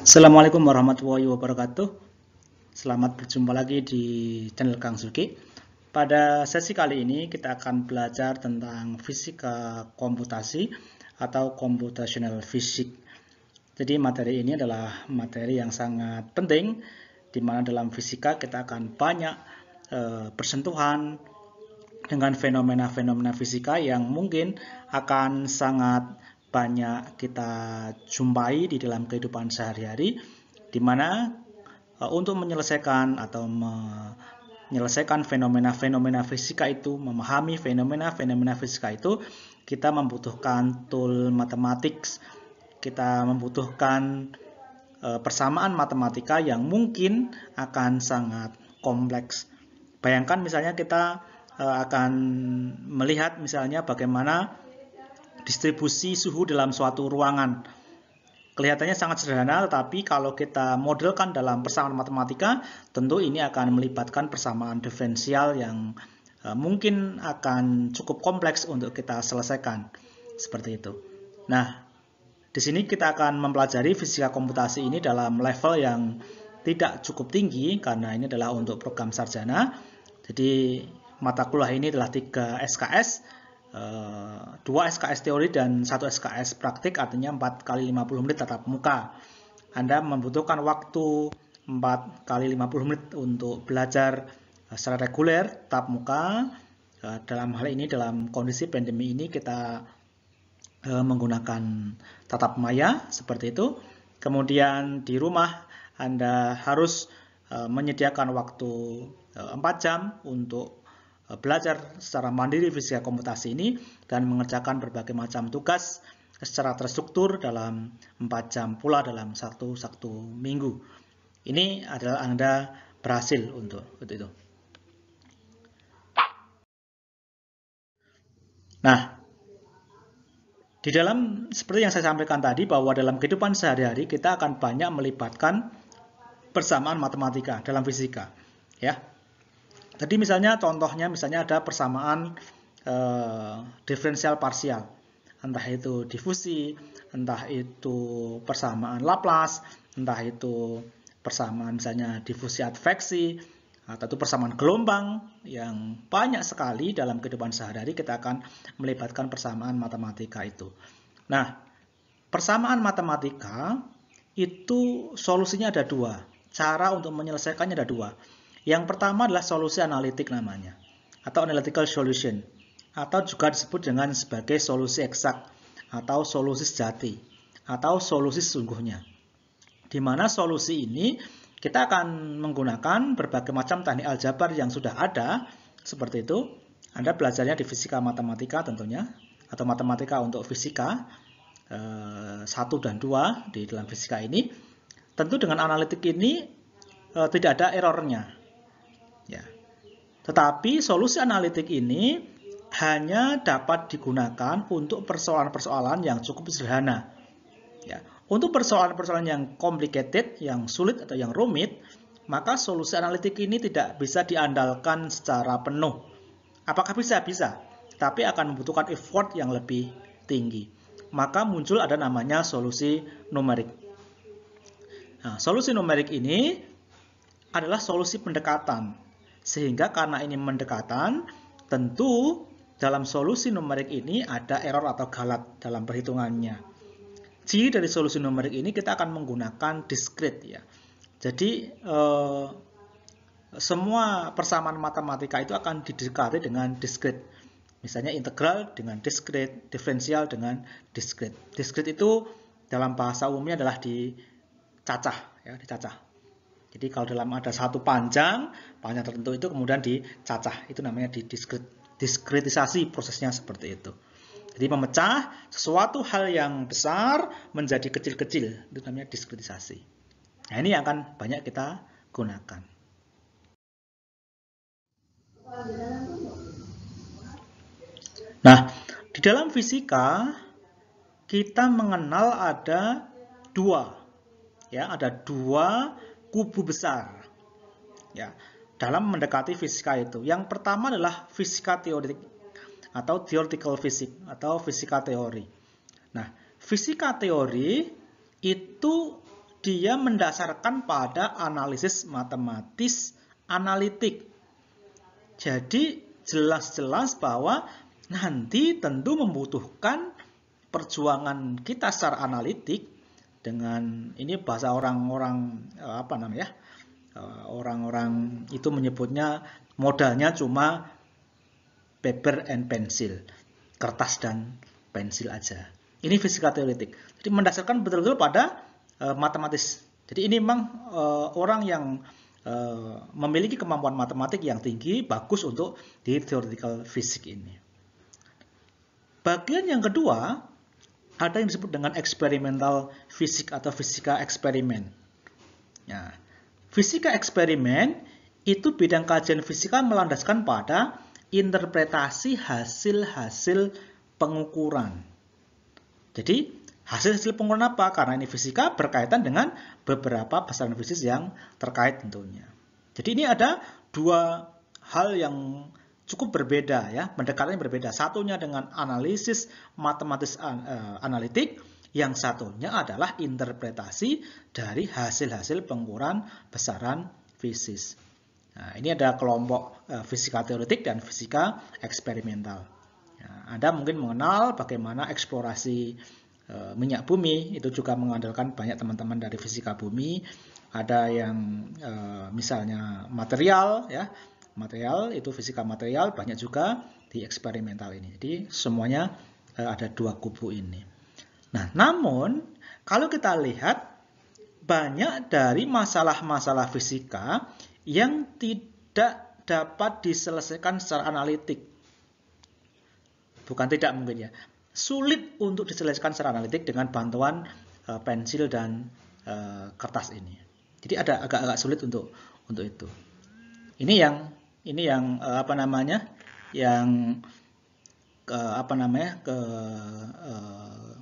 Assalamualaikum warahmatullahi wabarakatuh Selamat berjumpa lagi di channel Kang Suki Pada sesi kali ini kita akan belajar tentang fisika komputasi atau computational physics Jadi materi ini adalah materi yang sangat penting dimana dalam fisika kita akan banyak e, eh, bersentuhan dengan fenomena-fenomena fisika yang mungkin akan sangat banyak kita jumpai di dalam kehidupan sehari-hari, di mana e, untuk menyelesaikan atau menyelesaikan fenomena-fenomena fisika itu, memahami fenomena-fenomena fisika itu, kita membutuhkan tool matematik, kita membutuhkan e, persamaan matematika yang mungkin akan sangat kompleks. Bayangkan misalnya kita e, akan melihat misalnya bagaimana distribusi suhu dalam suatu ruangan. Kelihatannya sangat sederhana, tetapi kalau kita modelkan dalam persamaan matematika, tentu ini akan melibatkan persamaan diferensial yang eh, mungkin akan cukup kompleks untuk kita selesaikan. Seperti itu. Nah, di sini kita akan mempelajari fisika komputasi ini dalam level yang tidak cukup tinggi karena ini adalah untuk program sarjana. Jadi mata kuliah ini adalah 3 SKS 2 eh, SKS teori dan 1 SKS praktik artinya 4 kali 50 menit tatap muka. Anda membutuhkan waktu 4 kali 50 menit untuk belajar eh, secara reguler tatap muka. Eh, dalam hal ini dalam kondisi pandemi ini kita menggunakan tatap maya seperti itu. Kemudian di rumah Anda harus menyediakan waktu 4 jam untuk Eh, belajar secara mandiri fisika komputasi ini dan mengerjakan berbagai macam tugas secara terstruktur dalam 4 jam pula dalam satu satu minggu. Ini adalah Anda berhasil untuk, untuk itu. Nah, di dalam seperti yang saya sampaikan tadi bahwa dalam kehidupan sehari-hari kita akan banyak melibatkan persamaan matematika dalam fisika. Ya, Tadi misalnya contohnya misalnya ada persamaan eh, diferensial parsial. Entah itu difusi, entah itu persamaan Laplace, entah itu persamaan misalnya difusi adveksi, atau itu persamaan gelombang yang banyak sekali dalam kehidupan sehari-hari kita akan melibatkan persamaan matematika itu. Nah, persamaan matematika itu solusinya ada dua. Cara untuk menyelesaikannya ada dua. Yang pertama adalah solusi analitik namanya, atau analytical solution, atau juga disebut dengan sebagai solusi eksak, atau solusi sejati, atau solusi sesungguhnya. Di mana solusi ini kita akan menggunakan berbagai macam teknik aljabar yang sudah ada, seperti itu. Anda belajarnya di fisika matematika tentunya, atau matematika untuk fisika, eh, satu dan dua di dalam fisika ini, tentu dengan analitik ini eh, tidak ada errornya. Tetapi solusi analitik ini hanya dapat digunakan untuk persoalan-persoalan yang cukup sederhana. Ya. Untuk persoalan-persoalan yang complicated, yang sulit atau yang rumit, maka solusi analitik ini tidak bisa diandalkan secara penuh. Apakah bisa? Bisa. Tapi akan membutuhkan effort yang lebih tinggi. Maka muncul ada namanya solusi numerik. Nah, solusi numerik ini adalah solusi pendekatan sehingga karena ini mendekatan, tentu dalam solusi numerik ini ada error atau galat dalam perhitungannya. C dari solusi numerik ini kita akan menggunakan discrete ya. Jadi eh, semua persamaan matematika itu akan didekati dengan discrete. Misalnya integral dengan discrete, diferensial dengan discrete. Discrete itu dalam bahasa umumnya adalah dicacah ya, dicacah. Jadi kalau dalam ada satu panjang, panjang tertentu itu kemudian dicacah. Itu namanya didiskret, diskretisasi prosesnya seperti itu. Jadi memecah sesuatu hal yang besar menjadi kecil-kecil. Itu namanya diskretisasi. Nah ini yang akan banyak kita gunakan. Nah, di dalam fisika kita mengenal ada dua, ya ada dua kubu besar. Ya, dalam mendekati fisika itu. Yang pertama adalah fisika teoretik atau theoretical physics atau fisika teori. Nah, fisika teori itu dia mendasarkan pada analisis matematis analitik. Jadi jelas-jelas bahwa nanti tentu membutuhkan perjuangan kita secara analitik dengan ini bahasa orang-orang eh, apa namanya eh, orang-orang itu menyebutnya modalnya cuma paper and pencil kertas dan pensil aja ini fisika teoretik jadi mendasarkan betul-betul pada uh, matematis jadi ini memang uh, orang yang uh, memiliki kemampuan matematik yang tinggi bagus untuk di theoretical fisik ini bagian yang kedua ada yang disebut dengan eksperimental fisik atau fisika eksperimen. Ya. Fisika eksperimen itu bidang kajian fisika melandaskan pada interpretasi hasil-hasil pengukuran. Jadi, hasil-hasil pengukuran apa? Karena ini fisika berkaitan dengan beberapa besaran fisik yang terkait tentunya. Jadi ini ada dua hal yang cukup berbeda ya, pendekatannya berbeda. Satunya dengan analisis matematis an, uh, eh, analitik, yang satunya adalah interpretasi dari hasil-hasil pengukuran besaran fisis. Nah, ini ada kelompok uh, fisika teoretik dan fisika eksperimental. Nah, Anda mungkin mengenal bagaimana eksplorasi eh, minyak bumi, itu juga mengandalkan banyak teman-teman dari fisika bumi. Ada yang misalnya material, ya, material itu fisika material banyak juga di eksperimental ini. Jadi semuanya eh, ada dua kubu ini. Nah, namun kalau kita lihat banyak dari masalah-masalah fisika yang tidak dapat diselesaikan secara analitik. Bukan tidak mungkin ya. Sulit untuk diselesaikan secara analitik dengan bantuan e, pensil dan e, kertas ini. Jadi ada agak-agak sulit untuk untuk itu. Ini yang ini yang uh, apa namanya yang ke apa namanya ke uh,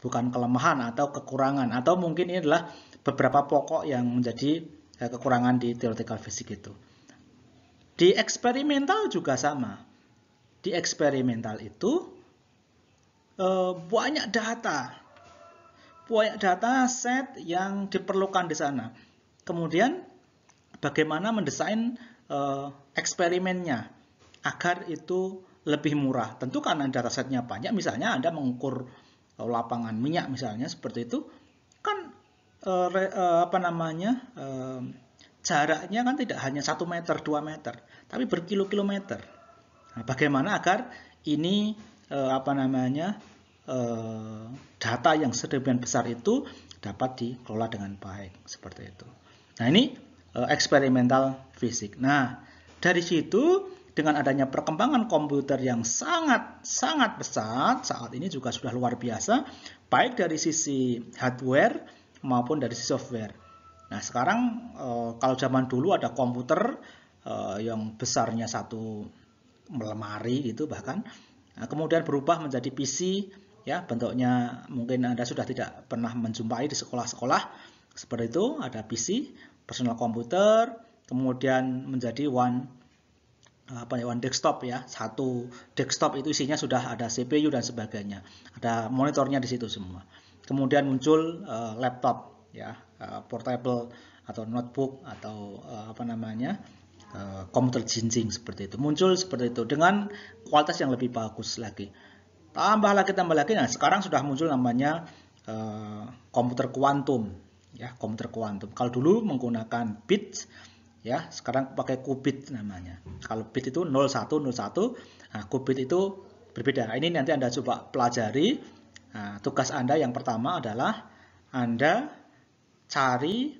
bukan kelemahan atau kekurangan atau mungkin ini adalah beberapa pokok yang menjadi uh, kekurangan di theoretical fisik itu di eksperimental juga sama di eksperimental itu uh, banyak data banyak data set yang diperlukan di sana kemudian bagaimana mendesain uh, eksperimennya agar itu lebih murah. Tentu karena data setnya banyak, misalnya Anda mengukur eh, lapangan minyak misalnya seperti itu, kan uh, re, uh, apa namanya uh, jaraknya kan tidak hanya satu meter, 2 meter, tapi berkilo-kilometer. Nah, bagaimana agar ini uh, apa namanya uh, data yang sedemikian besar itu dapat dikelola dengan baik seperti itu. Nah ini Eh, eksperimental fisik. Nah, dari situ dengan adanya perkembangan komputer yang sangat sangat besar saat ini juga sudah luar biasa baik dari sisi hardware maupun dari sisi software. Nah, sekarang eh, kalau zaman dulu ada komputer eh, yang besarnya satu lemari gitu bahkan nah, kemudian berubah menjadi PC ya bentuknya mungkin Anda sudah tidak pernah menjumpai di sekolah-sekolah seperti itu ada PC personal komputer, kemudian menjadi one apa ya, one desktop ya. Satu desktop itu isinya sudah ada CPU dan sebagainya. Ada monitornya di situ semua. Kemudian muncul uh, laptop ya, uh, portable atau notebook atau uh, apa namanya? Uh, komputer jinjing seperti itu. Muncul seperti itu dengan kualitas yang lebih bagus lagi. Tambah lagi tambah lagi nah sekarang sudah muncul namanya uh, komputer kuantum ya komputer kuantum. Kalau dulu menggunakan bit ya, sekarang pakai qubit namanya. Kalau bit itu 0101, nah qubit itu berbeda. Ini nanti Anda coba pelajari. Nah, tugas Anda yang pertama adalah Anda cari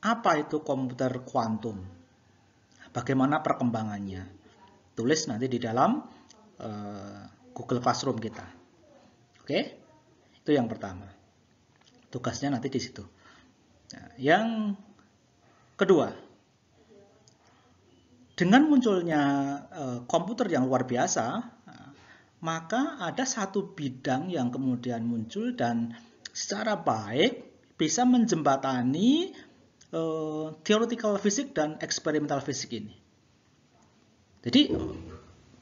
apa itu komputer kuantum. Bagaimana perkembangannya. Tulis nanti di dalam uh, Google Classroom kita. Oke? Itu yang pertama tugasnya nanti di situ. Nah, yang kedua, dengan munculnya e, komputer yang luar biasa, eh, maka ada satu bidang yang kemudian muncul dan secara baik bisa menjembatani e, theoretical fisik dan eksperimental fisik ini. Jadi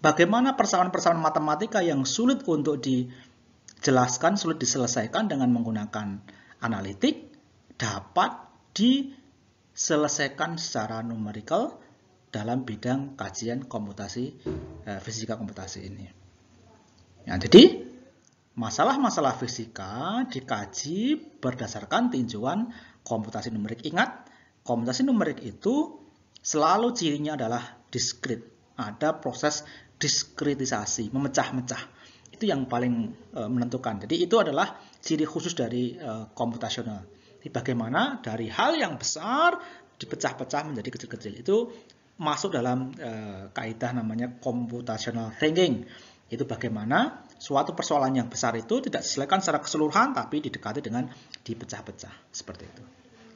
bagaimana persamaan-persamaan matematika yang sulit untuk dijelaskan, sulit diselesaikan dengan menggunakan analitik, dapat diselesaikan secara numerikal dalam bidang kajian komputasi eh, fisika komputasi ini. Nah, jadi masalah-masalah fisika dikaji berdasarkan tinjauan komputasi numerik. Ingat, komputasi numerik itu selalu cirinya adalah diskrit. Ada proses diskritisasi, memecah-mecah. Itu yang paling eh, menentukan. Jadi itu adalah ciri khusus dari eh, komputasional bagaimana dari hal yang besar dipecah-pecah menjadi kecil-kecil itu masuk dalam e, kaidah namanya computational thinking Itu bagaimana suatu persoalan yang besar itu tidak diselesaikan secara keseluruhan tapi didekati dengan dipecah-pecah seperti itu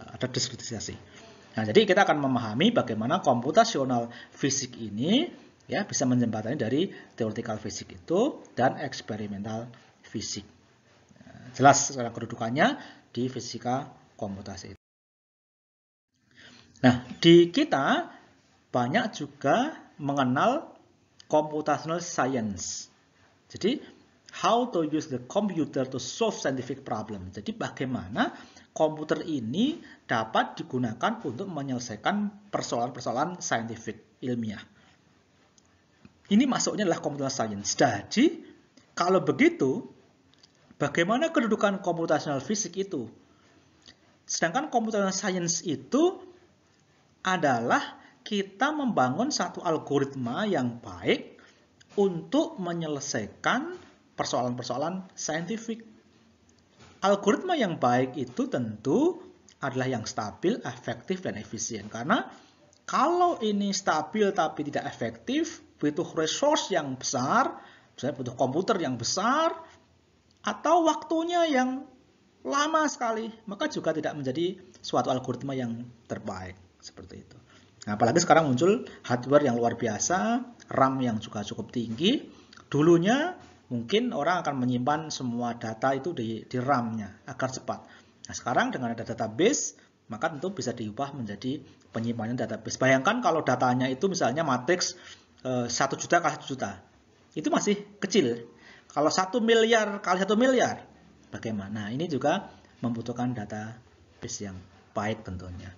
eh, ada diskretisasi nah jadi kita akan memahami bagaimana komputasional fisik ini ya bisa menjembatani dari theoretical fisik itu dan eksperimental fisik eh, jelas secara kedudukannya di fisika komputasi. Nah, di kita banyak juga mengenal computational science. Jadi, how to use the computer to solve scientific problem. Jadi, bagaimana komputer ini dapat digunakan untuk menyelesaikan persoalan-persoalan scientific ilmiah. Ini masuknya adalah computational science. Jadi, kalau begitu, Bagaimana kedudukan komputasional fisik itu? Sedangkan komputasional science itu adalah kita membangun satu algoritma yang baik untuk menyelesaikan persoalan-persoalan saintifik. Algoritma yang baik itu tentu adalah yang stabil, efektif, dan efisien. Karena kalau ini stabil tapi tidak efektif, butuh resource yang besar, misalnya butuh komputer yang besar, atau waktunya yang lama sekali, maka juga tidak menjadi suatu algoritma yang terbaik seperti itu. Nah, apalagi sekarang muncul hardware yang luar biasa, RAM yang juga cukup tinggi. Dulunya mungkin orang akan menyimpan semua data itu di, di RAM-nya agar cepat. Nah, sekarang dengan ada database, maka tentu bisa diubah menjadi penyimpanan database. Bayangkan kalau datanya itu misalnya matriks eh, satu juta kali 1 juta, itu masih kecil kalau satu miliar kali satu miliar, bagaimana? Nah, ini juga membutuhkan data bis yang baik tentunya.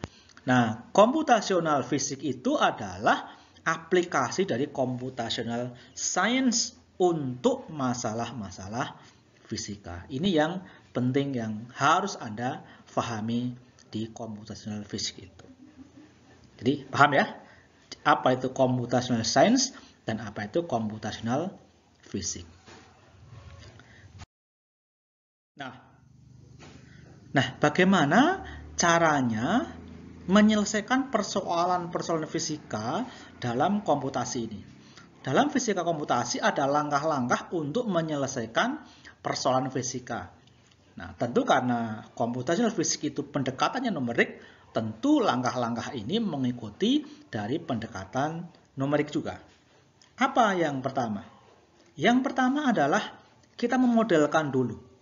Nah, komputasional fisik itu adalah aplikasi dari komputasional science untuk masalah-masalah fisika. Ini yang penting yang harus Anda pahami di komputasional fisik itu. Jadi, paham ya? Apa itu komputasional science dan apa itu komputasional fisik. Nah, nah bagaimana caranya menyelesaikan persoalan-persoalan fisika dalam komputasi ini? Dalam fisika komputasi ada langkah-langkah untuk menyelesaikan persoalan fisika. Nah, tentu karena komputasi fisik itu pendekatannya numerik, tentu langkah-langkah ini mengikuti dari pendekatan numerik juga. Apa yang pertama? Yang pertama adalah kita memodelkan dulu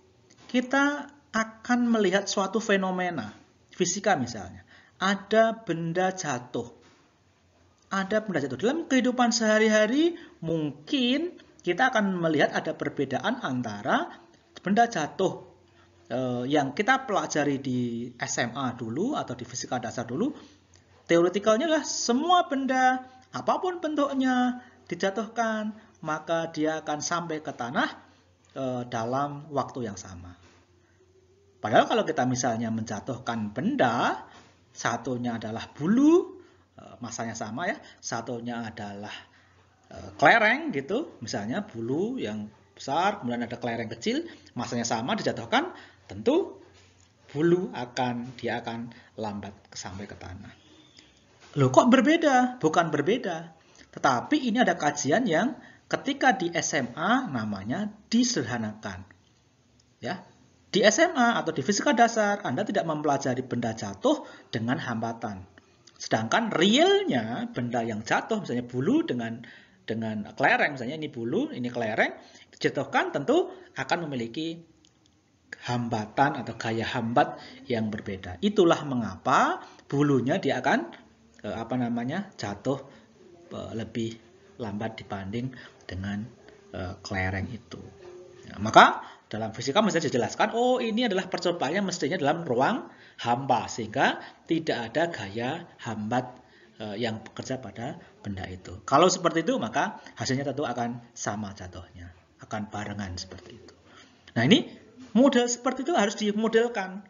kita akan melihat suatu fenomena fisika misalnya. Ada benda jatuh. Ada benda jatuh. Dalam kehidupan sehari-hari mungkin kita akan melihat ada perbedaan antara benda jatuh eh, yang kita pelajari di SMA dulu atau di fisika dasar dulu. Teoretikalnya lah semua benda apapun bentuknya dijatuhkan maka dia akan sampai ke tanah eh, dalam waktu yang sama. Padahal kalau kita misalnya menjatuhkan benda, satunya adalah bulu, e, masanya sama ya, satunya adalah e, kelereng gitu, misalnya bulu yang besar, kemudian ada kelereng kecil, masanya sama dijatuhkan, tentu bulu akan dia akan lambat sampai ke tanah. Loh kok berbeda? Bukan berbeda. Tetapi ini ada kajian yang ketika di SMA namanya disederhanakan. Ya, di SMA atau di fisika dasar, Anda tidak mempelajari benda jatuh dengan hambatan. Sedangkan realnya benda yang jatuh, misalnya bulu dengan dengan kelereng, misalnya ini bulu, ini kelereng, dijatuhkan tentu akan memiliki hambatan atau gaya hambat yang berbeda. Itulah mengapa bulunya dia akan eh, apa namanya jatuh eh, lebih lambat dibanding dengan eh, kelereng itu. Nah, maka dalam fisika mesti dijelaskan, oh ini adalah percobaannya mestinya dalam ruang hampa, sehingga tidak ada gaya hambat eh, yang bekerja pada benda itu. Kalau seperti itu, maka hasilnya tentu akan sama jatuhnya, akan barengan seperti itu. Nah ini model seperti itu harus dimodelkan.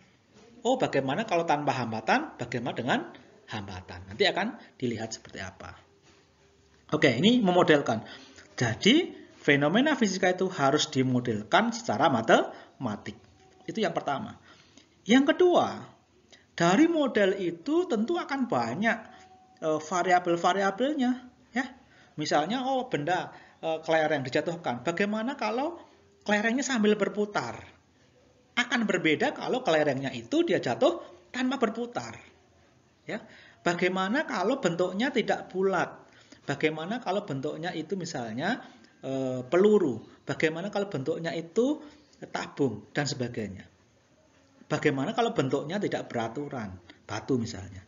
Oh bagaimana kalau tanpa hambatan, bagaimana dengan hambatan. Nanti akan dilihat seperti apa. Oke, ini memodelkan. Jadi fenomena fisika itu harus dimodelkan secara matematik. Itu yang pertama. Yang kedua, dari model itu tentu akan banyak e, variabel-variabelnya, ya. Misalnya oh benda e, kelereng dijatuhkan. Bagaimana kalau kelerengnya sambil berputar? Akan berbeda kalau kelerengnya itu dia jatuh tanpa berputar. Ya. Bagaimana kalau bentuknya tidak bulat? Bagaimana kalau bentuknya itu misalnya Eh, peluru, bagaimana kalau bentuknya itu tabung dan sebagainya. Bagaimana kalau bentuknya tidak beraturan, batu misalnya.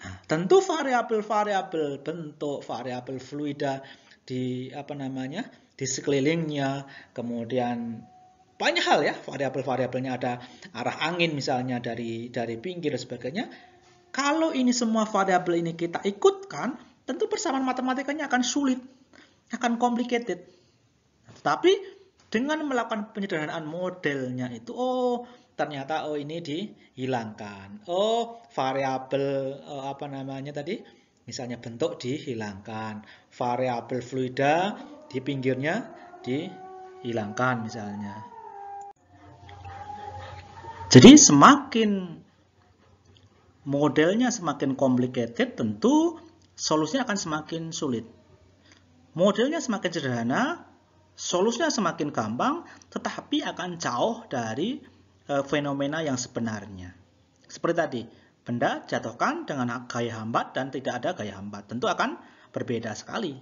Nah, tentu variabel-variabel bentuk, variabel fluida di apa namanya di sekelilingnya, kemudian banyak hal ya variabel-variabelnya ada arah angin misalnya dari dari pinggir dan sebagainya. Kalau ini semua variabel ini kita ikutkan, tentu persamaan matematikanya akan sulit akan complicated. tapi dengan melakukan penyederhanaan modelnya itu, oh ternyata oh ini dihilangkan. Oh variabel oh, apa namanya tadi, misalnya bentuk dihilangkan, variabel fluida di pinggirnya dihilangkan misalnya. Jadi semakin modelnya semakin complicated, tentu solusinya akan semakin sulit. Modelnya semakin sederhana, solusinya semakin gampang, tetapi akan jauh dari e, fenomena yang sebenarnya. Seperti tadi, benda jatuhkan dengan gaya hambat dan tidak ada gaya hambat. Tentu akan berbeda sekali.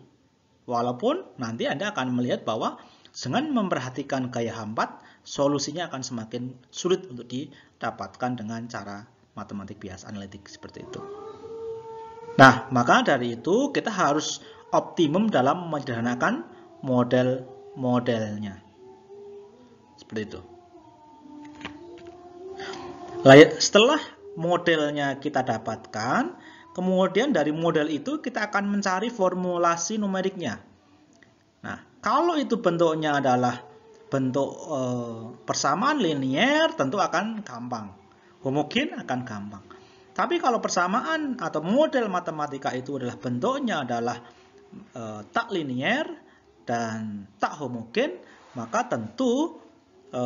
Walaupun nanti Anda akan melihat bahwa dengan memperhatikan gaya hambat, solusinya akan semakin sulit untuk didapatkan dengan cara matematik bias analitik seperti itu. Nah, maka dari itu kita harus optimum dalam menyederhanakan model-modelnya. Seperti itu. Ya, setelah modelnya kita dapatkan, kemudian dari model itu kita akan mencari formulasi numeriknya. Nah, kalau itu bentuknya adalah bentuk e, persamaan linier, tentu akan gampang. Mungkin akan gampang. Tapi kalau persamaan atau model matematika itu adalah bentuknya adalah e, tak linier dan tak homogen, maka tentu e,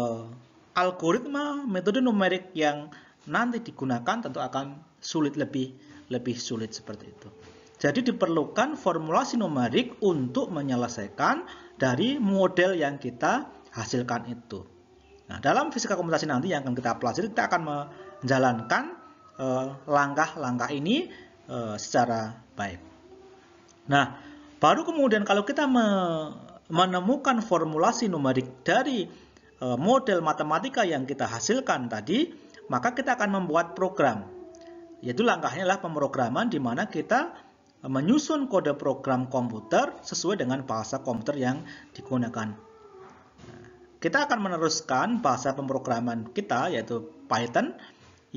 algoritma metode numerik yang nanti digunakan tentu akan sulit lebih lebih sulit seperti itu. Jadi diperlukan formulasi numerik untuk menyelesaikan dari model yang kita hasilkan itu. Nah, dalam fisika komputasi nanti yang akan kita pelajari kita akan menjalankan e, langkah-langkah e, ini e, secara baik. Nah, Baru kemudian kalau kita menemukan formulasi numerik dari e, model matematika yang kita hasilkan tadi, maka kita akan membuat program. Yaitu langkahnya adalah pemrograman di mana kita menyusun kode program komputer sesuai dengan bahasa komputer yang digunakan. Kita akan meneruskan bahasa pemrograman kita yaitu Python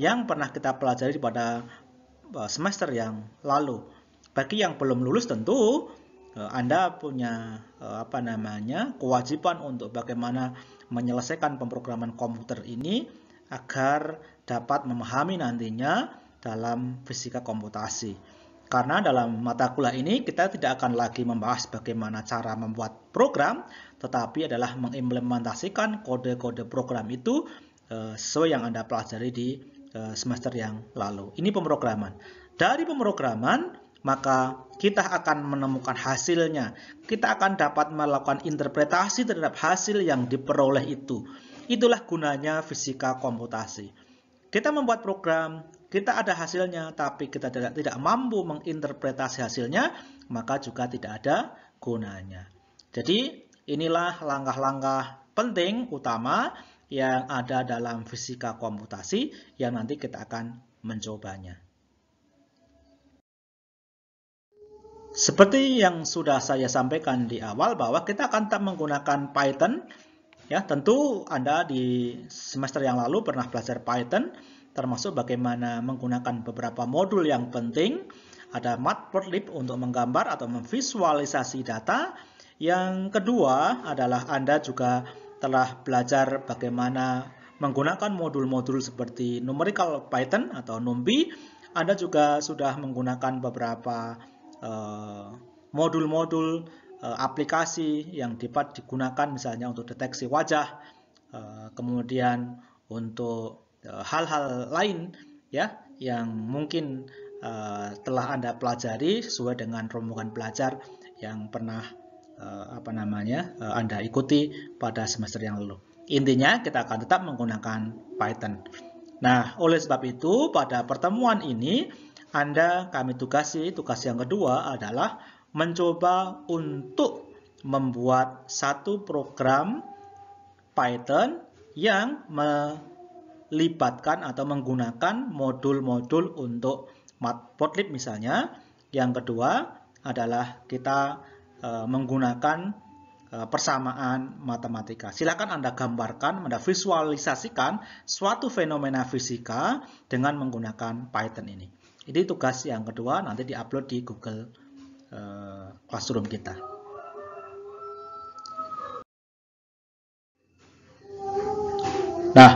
yang pernah kita pelajari pada e, semester yang lalu. Bagi yang belum lulus tentu Eh, Anda punya eh, apa namanya kewajiban untuk bagaimana menyelesaikan pemrograman komputer ini agar dapat memahami nantinya dalam fisika komputasi. Karena dalam mata kuliah ini kita tidak akan lagi membahas bagaimana cara membuat program, tetapi adalah mengimplementasikan kode-kode program itu eh, sesuai yang Anda pelajari di semester yang lalu. Ini pemrograman. Dari pemrograman maka kita akan menemukan hasilnya. Kita akan dapat melakukan interpretasi terhadap hasil yang diperoleh itu. Itulah gunanya fisika komputasi. Kita membuat program, kita ada hasilnya, tapi kita tidak, tidak mampu menginterpretasi hasilnya, maka juga tidak ada gunanya. Jadi, inilah langkah-langkah penting utama yang ada dalam fisika komputasi yang nanti kita akan mencobanya. Seperti yang sudah saya sampaikan di awal bahwa kita akan tetap menggunakan Python. Ya, tentu Anda di semester yang lalu pernah belajar Python, termasuk bagaimana menggunakan beberapa modul yang penting. Ada matplotlib untuk menggambar atau memvisualisasi data. Yang kedua adalah Anda juga telah belajar bagaimana menggunakan modul-modul seperti numerical Python atau NumPy. Anda juga sudah menggunakan beberapa Eh, modul-modul eh, aplikasi yang dapat digunakan misalnya untuk deteksi wajah, eh, kemudian untuk hal-hal lain ya yang mungkin telah Anda pelajari sesuai dengan rombongan pelajar yang pernah apa namanya Anda ikuti pada semester yang lalu. Intinya kita akan tetap menggunakan Python. Nah, oleh sebab itu pada pertemuan ini anda kami tugasi, tugas yang kedua adalah mencoba untuk membuat satu program Python yang melibatkan atau menggunakan modul-modul untuk Matplotlib misalnya. Yang kedua adalah kita e, menggunakan e, persamaan matematika. Silakan Anda gambarkan, Anda visualisasikan suatu fenomena fisika dengan menggunakan Python ini. Ini tugas yang kedua nanti diupload di Google uh, Classroom kita. Nah,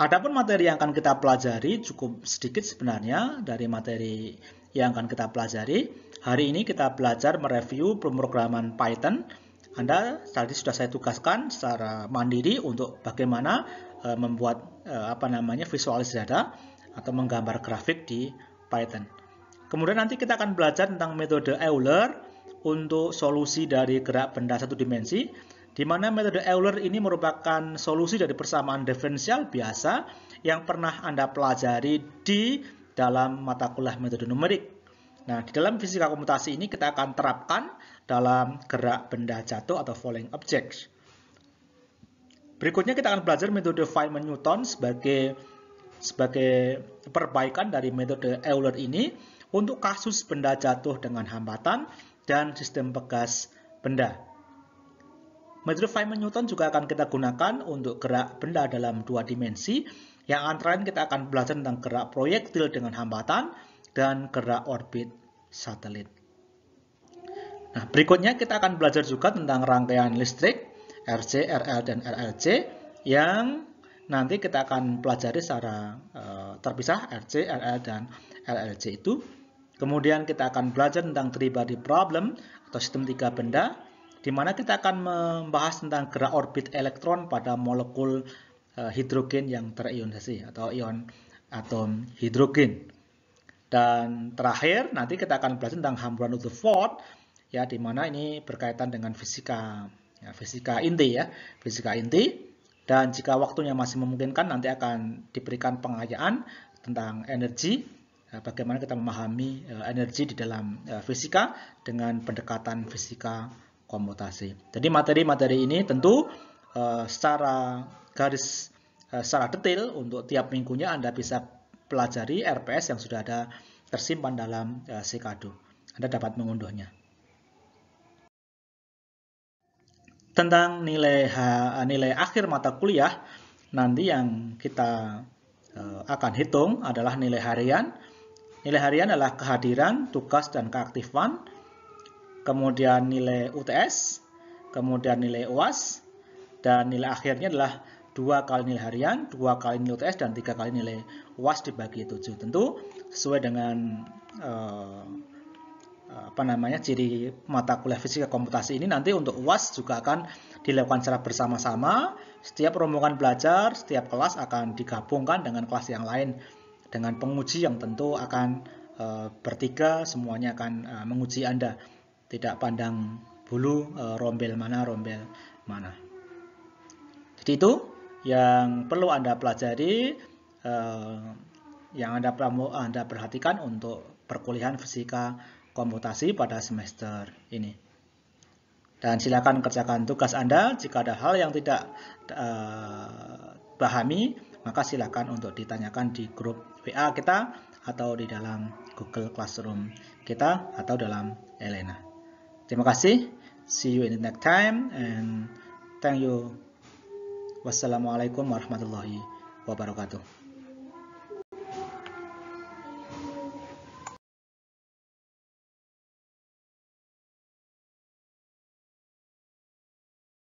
adapun materi yang akan kita pelajari cukup sedikit sebenarnya dari materi yang akan kita pelajari. Hari ini kita belajar mereview pemrograman Python. Anda tadi sudah saya tugaskan secara mandiri untuk bagaimana uh, membuat uh, apa namanya visualisasi data atau menggambar grafik di Python. Kemudian nanti kita akan belajar tentang metode Euler untuk solusi dari gerak benda satu dimensi, di mana metode Euler ini merupakan solusi dari persamaan diferensial biasa yang pernah Anda pelajari di dalam mata kuliah metode numerik. Nah, di dalam fisika komputasi ini kita akan terapkan dalam gerak benda jatuh atau falling objects. Berikutnya kita akan belajar metode Feynman-Newton sebagai sebagai perbaikan dari metode Euler ini untuk kasus benda jatuh dengan hambatan dan sistem pegas benda. Metode Feynman-Newton juga akan kita gunakan untuk gerak benda dalam dua dimensi, yang antara lain kita akan belajar tentang gerak proyektil dengan hambatan dan gerak orbit satelit. Nah, berikutnya kita akan belajar juga tentang rangkaian listrik RC, RL, dan RLC yang Nanti kita akan pelajari secara eh, terpisah RC, LL, dan LLC itu. Kemudian kita akan belajar tentang three-body problem atau sistem tiga benda, di mana kita akan membahas tentang gerak orbit elektron pada molekul eh, hidrogen yang terionisasi atau ion atom hidrogen. Dan terakhir nanti kita akan belajar tentang hamburan Rutherford ya di mana ini berkaitan dengan fisika ya, fisika inti ya fisika inti dan jika waktunya masih memungkinkan, nanti akan diberikan pengayaan tentang energi, eh, bagaimana kita memahami eh, energi di dalam eh, fisika dengan pendekatan fisika komutasi. Jadi materi-materi ini tentu secara garis secara detail untuk tiap minggunya Anda bisa pelajari RPS yang sudah ada tersimpan dalam Sikado. Anda dapat mengunduhnya. tentang nilai nilai akhir mata kuliah nanti yang kita eh, akan hitung adalah nilai harian. Nilai harian adalah kehadiran, tugas dan keaktifan. Kemudian nilai UTS, kemudian nilai UAS dan nilai akhirnya adalah dua kali nilai harian, dua kali nilai UTS dan tiga kali nilai UAS dibagi 7. Tentu sesuai dengan uh, Eh, apa namanya ciri mata kuliah fisika komputasi ini nanti untuk UAS juga akan dilakukan secara bersama-sama. Setiap rombongan belajar, setiap kelas akan digabungkan dengan kelas yang lain dengan penguji yang tentu akan e, bertiga semuanya akan e, menguji Anda. Tidak pandang bulu e, rombel mana rombel mana. Jadi itu yang perlu Anda pelajari e, yang Anda Anda perhatikan untuk perkuliahan fisika komputasi pada semester ini. Dan silakan kerjakan tugas Anda jika ada hal yang tidak uh, eh, pahami, maka silakan untuk ditanyakan di grup WA kita atau di dalam Google Classroom kita atau dalam Elena. Terima kasih. See you in the next time and thank you. Wassalamualaikum warahmatullahi wabarakatuh.